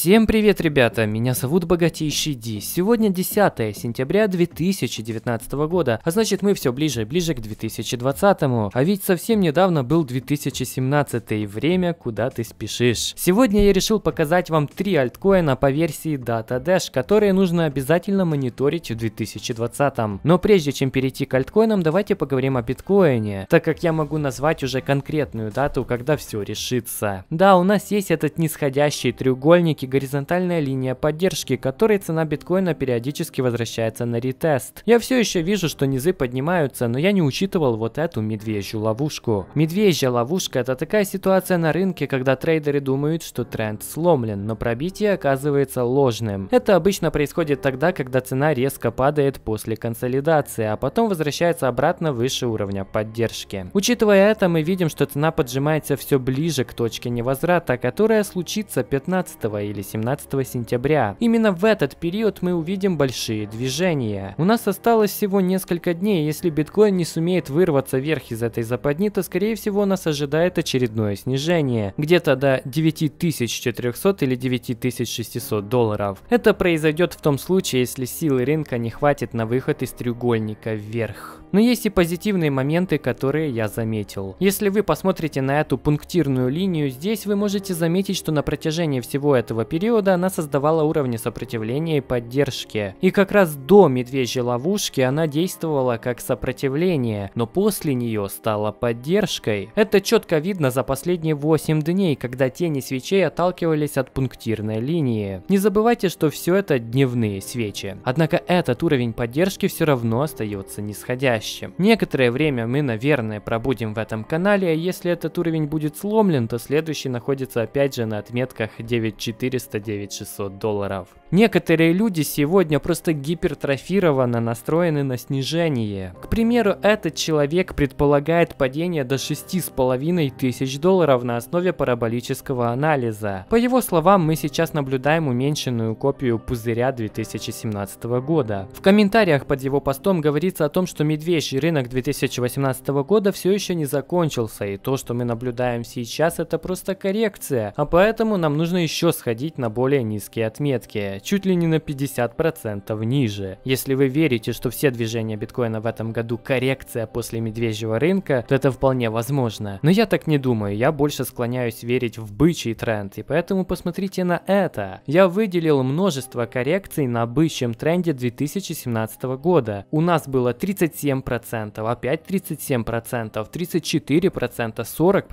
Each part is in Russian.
Всем привет, ребята! Меня зовут Богатейший Ди. Сегодня 10 сентября 2019 года, а значит мы все ближе и ближе к 2020. А ведь совсем недавно был 2017 и время, куда ты спешишь. Сегодня я решил показать вам три альткоина по версии DataDash, которые нужно обязательно мониторить в 2020. Но прежде чем перейти к альткоинам, давайте поговорим о биткоине, так как я могу назвать уже конкретную дату, когда все решится. Да, у нас есть этот нисходящий треугольник и горизонтальная линия поддержки, которой цена биткоина периодически возвращается на ретест. Я все еще вижу, что низы поднимаются, но я не учитывал вот эту медвежью ловушку. Медвежья ловушка – это такая ситуация на рынке, когда трейдеры думают, что тренд сломлен, но пробитие оказывается ложным. Это обычно происходит тогда, когда цена резко падает после консолидации, а потом возвращается обратно выше уровня поддержки. Учитывая это, мы видим, что цена поджимается все ближе к точке невозврата, которая случится 15 или или 17 сентября. Именно в этот период мы увидим большие движения. У нас осталось всего несколько дней, если биткоин не сумеет вырваться вверх из этой западни, то скорее всего нас ожидает очередное снижение, где-то до 9400 или 9600 долларов. Это произойдет в том случае, если силы рынка не хватит на выход из треугольника вверх. Но есть и позитивные моменты, которые я заметил. Если вы посмотрите на эту пунктирную линию, здесь вы можете заметить, что на протяжении всего этого периода она создавала уровни сопротивления и поддержки. И как раз до медвежьей ловушки она действовала как сопротивление, но после нее стала поддержкой. Это четко видно за последние 8 дней, когда тени свечей отталкивались от пунктирной линии. Не забывайте, что все это дневные свечи. Однако этот уровень поддержки все равно остается нисходящим. Некоторое время мы, наверное, пробудем в этом канале, а если этот уровень будет сломлен, то следующий находится опять же на отметках 9400 409-600 долларов. Некоторые люди сегодня просто гипертрофированно настроены на снижение. К примеру, этот человек предполагает падение до 6,5 тысяч долларов на основе параболического анализа. По его словам, мы сейчас наблюдаем уменьшенную копию пузыря 2017 года. В комментариях под его постом говорится о том, что медвежий рынок 2018 года все еще не закончился, и то, что мы наблюдаем сейчас, это просто коррекция, а поэтому нам нужно еще сходить на более низкие отметки чуть ли не на 50% ниже. Если вы верите, что все движения биткоина в этом году коррекция после медвежьего рынка, то это вполне возможно. Но я так не думаю, я больше склоняюсь верить в бычий тренд, и поэтому посмотрите на это. Я выделил множество коррекций на бычьем тренде 2017 года. У нас было 37%, опять 37%, 34%, 40%,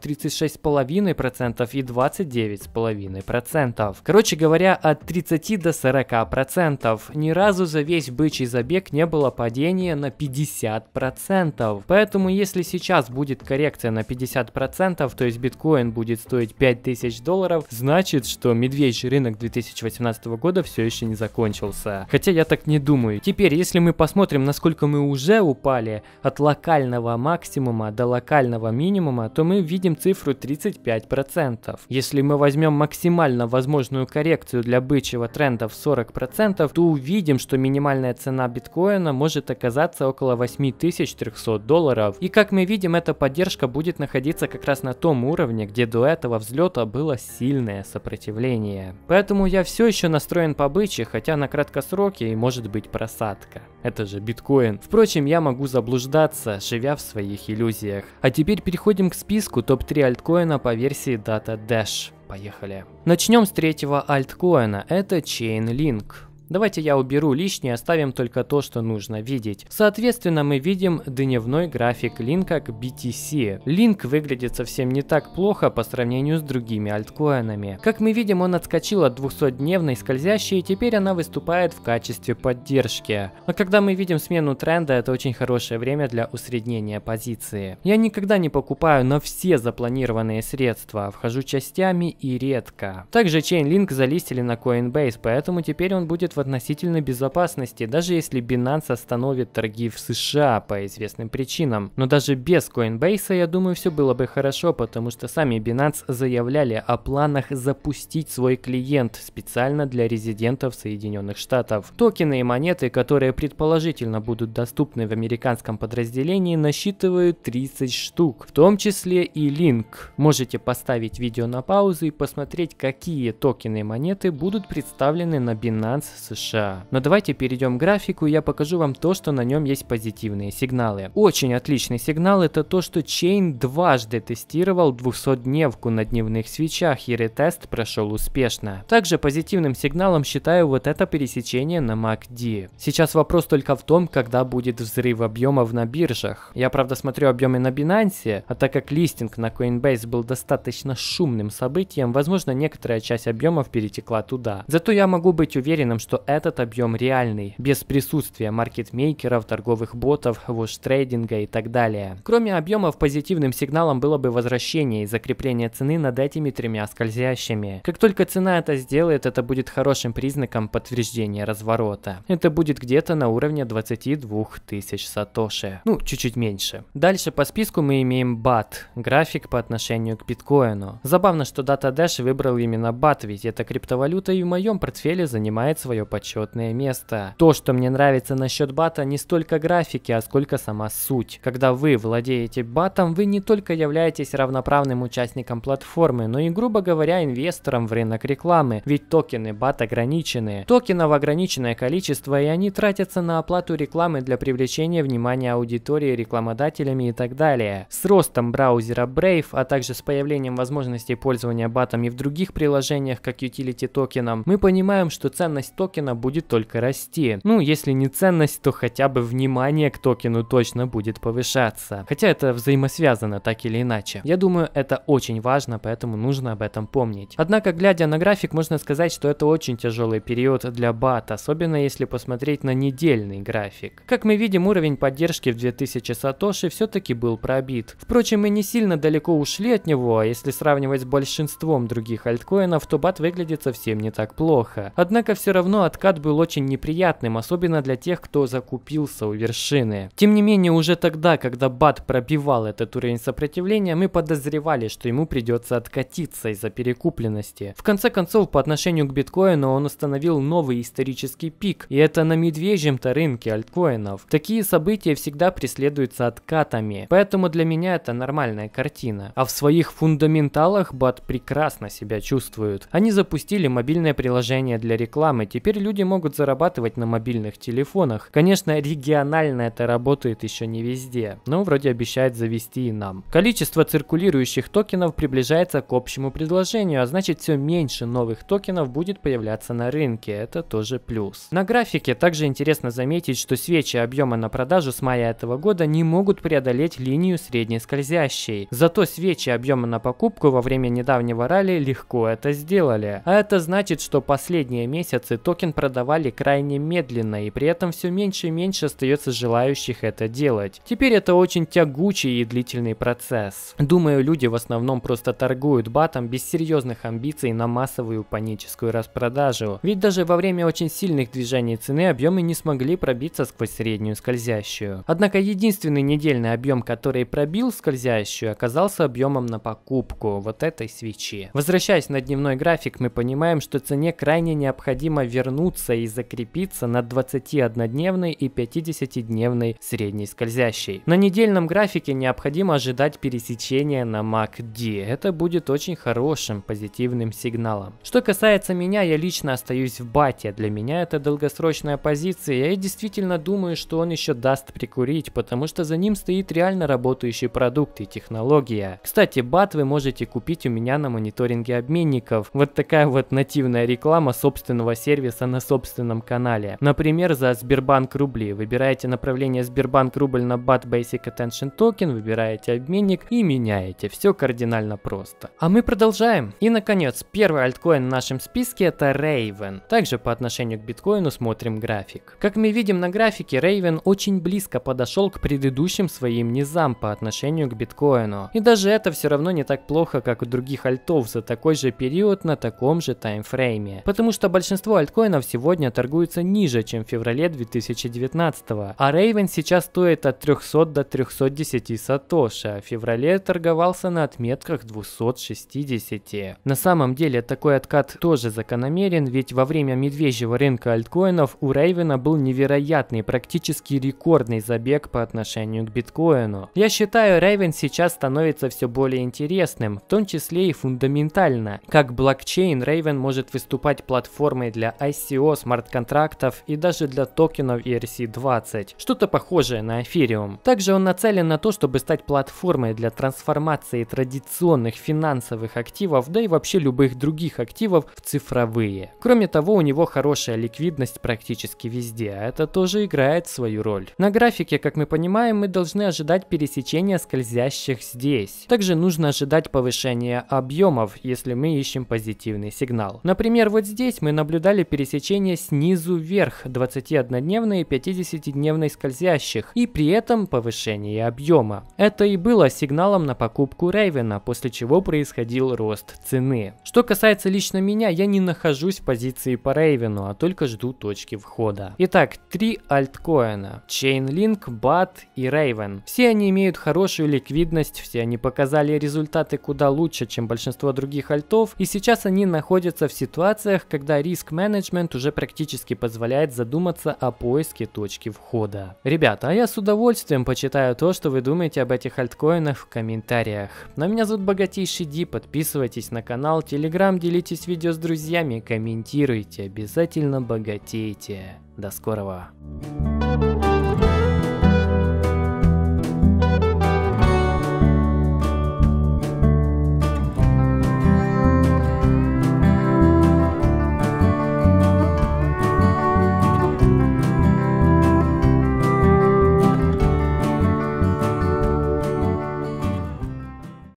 36,5% и 29,5%. Короче говоря, от 30 30 до 40 процентов. Ни разу за весь бычий забег не было падения на 50 процентов. Поэтому если сейчас будет коррекция на 50 процентов, то есть биткоин будет стоить 5000 долларов, значит, что медвежий рынок 2018 года все еще не закончился. Хотя я так не думаю. Теперь, если мы посмотрим, насколько мы уже упали от локального максимума до локального минимума, то мы видим цифру 35 процентов. Если мы возьмем максимально возможную коррекцию для бычьего текущего тренда в 40%, то увидим, что минимальная цена биткоина может оказаться около 8300 долларов. И как мы видим, эта поддержка будет находиться как раз на том уровне, где до этого взлета было сильное сопротивление. Поэтому я все еще настроен по бычьи, хотя на краткосроке и может быть просадка. Это же биткоин. Впрочем, я могу заблуждаться, живя в своих иллюзиях. А теперь переходим к списку топ-3 альткоина по версии Data Dash. Поехали. Начнем с третьего альткоина, это Chainlink. Давайте я уберу лишнее, оставим только то, что нужно видеть. Соответственно, мы видим дневной график линка к BTC. Линк выглядит совсем не так плохо по сравнению с другими альткоинами. Как мы видим, он отскочил от 200-дневной скользящей, и теперь она выступает в качестве поддержки. А когда мы видим смену тренда, это очень хорошее время для усреднения позиции. Я никогда не покупаю на все запланированные средства, вхожу частями и редко. Также Chainlink залистили на Coinbase, поэтому теперь он будет в относительной безопасности, даже если Binance остановит торги в США по известным причинам. Но даже без Coinbase, я думаю, все было бы хорошо, потому что сами Binance заявляли о планах запустить свой клиент специально для резидентов Соединенных Штатов. Токены и монеты, которые предположительно будут доступны в американском подразделении, насчитывают 30 штук, в том числе и Link. Можете поставить видео на паузу и посмотреть, какие токены и монеты будут представлены на Binance США. Но давайте перейдем к графику, и я покажу вам то, что на нем есть позитивные сигналы. Очень отличный сигнал это то, что Chain дважды тестировал 200-дневку на дневных свечах, и ретест прошел успешно. Также позитивным сигналом считаю вот это пересечение на MACD. Сейчас вопрос только в том, когда будет взрыв объемов на биржах. Я правда смотрю объемы на Binance, а так как листинг на Coinbase был достаточно шумным событием, возможно некоторая часть объемов перетекла туда. Зато я могу быть уверенным, что этот объем реальный, без присутствия маркетмейкеров, торговых ботов, вуш-трейдинга и так далее. Кроме объемов, позитивным сигналом было бы возвращение и закрепление цены над этими тремя скользящими. Как только цена это сделает, это будет хорошим признаком подтверждения разворота. Это будет где-то на уровне 22 тысяч сатоши. Ну, чуть-чуть меньше. Дальше по списку мы имеем BAT, график по отношению к биткоину. Забавно, что DataDash выбрал именно BAT, ведь эта криптовалюта и в моем портфеле занимает свое почетное место. То, что мне нравится насчет бата, не столько графики, а сколько сама суть. Когда вы владеете батом, вы не только являетесь равноправным участником платформы, но и, грубо говоря, инвестором в рынок рекламы, ведь токены бат ограничены. Токенов ограниченное количество, и они тратятся на оплату рекламы для привлечения внимания аудитории рекламодателями и так далее. С ростом браузера Brave, а также с появлением возможностей пользования батом и в других приложениях, как utility токеном, мы понимаем, что ценность токена токена будет только расти. Ну, если не ценность, то хотя бы внимание к токену точно будет повышаться. Хотя это взаимосвязано так или иначе. Я думаю, это очень важно, поэтому нужно об этом помнить. Однако, глядя на график, можно сказать, что это очень тяжелый период для бат, особенно если посмотреть на недельный график. Как мы видим, уровень поддержки в 2000 сатоши все-таки был пробит. Впрочем, мы не сильно далеко ушли от него, а если сравнивать с большинством других альткоинов, то бат выглядит совсем не так плохо. Однако все равно откат был очень неприятным, особенно для тех, кто закупился у вершины. Тем не менее, уже тогда, когда Бат пробивал этот уровень сопротивления, мы подозревали, что ему придется откатиться из-за перекупленности. В конце концов, по отношению к биткоину он установил новый исторический пик, и это на медвежьем-то рынке альткоинов. Такие события всегда преследуются откатами, поэтому для меня это нормальная картина. А в своих фундаменталах Бат прекрасно себя чувствует. Они запустили мобильное приложение для рекламы, теперь Теперь люди могут зарабатывать на мобильных телефонах. Конечно, регионально это работает еще не везде, но вроде обещает завести и нам. Количество циркулирующих токенов приближается к общему предложению, а значит все меньше новых токенов будет появляться на рынке, это тоже плюс. На графике также интересно заметить, что свечи объема на продажу с мая этого года не могут преодолеть линию средней скользящей. Зато свечи объема на покупку во время недавнего ралли легко это сделали. А это значит, что последние месяцы токены токен продавали крайне медленно, и при этом все меньше и меньше остается желающих это делать. Теперь это очень тягучий и длительный процесс. Думаю, люди в основном просто торгуют батом без серьезных амбиций на массовую паническую распродажу. Ведь даже во время очень сильных движений цены объемы не смогли пробиться сквозь среднюю скользящую. Однако единственный недельный объем, который пробил скользящую, оказался объемом на покупку вот этой свечи. Возвращаясь на дневной график, мы понимаем, что цене крайне необходимо вернуть вернуться и закрепиться на 21-дневной и 50-дневной средней скользящей. На недельном графике необходимо ожидать пересечения на MACD. А это будет очень хорошим позитивным сигналом. Что касается меня, я лично остаюсь в бате. Для меня это долгосрочная позиция. Я действительно думаю, что он еще даст прикурить, потому что за ним стоит реально работающий продукт и технология. Кстати, бат вы можете купить у меня на мониторинге обменников. Вот такая вот нативная реклама собственного сервиса интереса на собственном канале. Например, за Сбербанк рубли. Выбираете направление Сбербанк рубль на BAT Basic Attention Token, выбираете обменник и меняете. Все кардинально просто. А мы продолжаем. И, наконец, первый альткоин в нашем списке это Raven. Также по отношению к биткоину смотрим график. Как мы видим на графике, Raven очень близко подошел к предыдущим своим низам по отношению к биткоину. И даже это все равно не так плохо, как у других альтов за такой же период на таком же таймфрейме. Потому что большинство альткоинов биткоинов сегодня торгуется ниже, чем в феврале 2019, а Raven сейчас стоит от 300 до 310 сатоши, а в феврале торговался на отметках 260. На самом деле такой откат тоже закономерен, ведь во время медвежьего рынка альткоинов у Рейвена был невероятный, практически рекордный забег по отношению к биткоину. Я считаю, Рейвен сейчас становится все более интересным, в том числе и фундаментально. Как блокчейн, Рейвен может выступать платформой для ICO, ICO смарт-контрактов и даже для токенов ERC-20, что-то похожее на эфириум. Также он нацелен на то, чтобы стать платформой для трансформации традиционных финансовых активов, да и вообще любых других активов в цифровые. Кроме того, у него хорошая ликвидность практически везде, а это тоже играет свою роль. На графике, как мы понимаем, мы должны ожидать пересечения скользящих здесь. Также нужно ожидать повышения объемов, если мы ищем позитивный сигнал. Например, вот здесь мы наблюдали пересечение пересечения снизу вверх 21-дневной и 50-дневной скользящих, и при этом повышение объема. Это и было сигналом на покупку Рейвена, после чего происходил рост цены. Что касается лично меня, я не нахожусь в позиции по Рейвену, а только жду точки входа. Итак, три альткоина. Chainlink, BAT и Raven. Все они имеют хорошую ликвидность, все они показали результаты куда лучше, чем большинство других альтов, и сейчас они находятся в ситуациях, когда риск-менеджмент Basement уже практически позволяет задуматься о поиске точки входа. Ребята, а я с удовольствием почитаю то, что вы думаете об этих альткоинах в комментариях. На меня зовут Богатейший Ди, подписывайтесь на канал, Телеграм, делитесь видео с друзьями, комментируйте, обязательно богатейте. До скорого!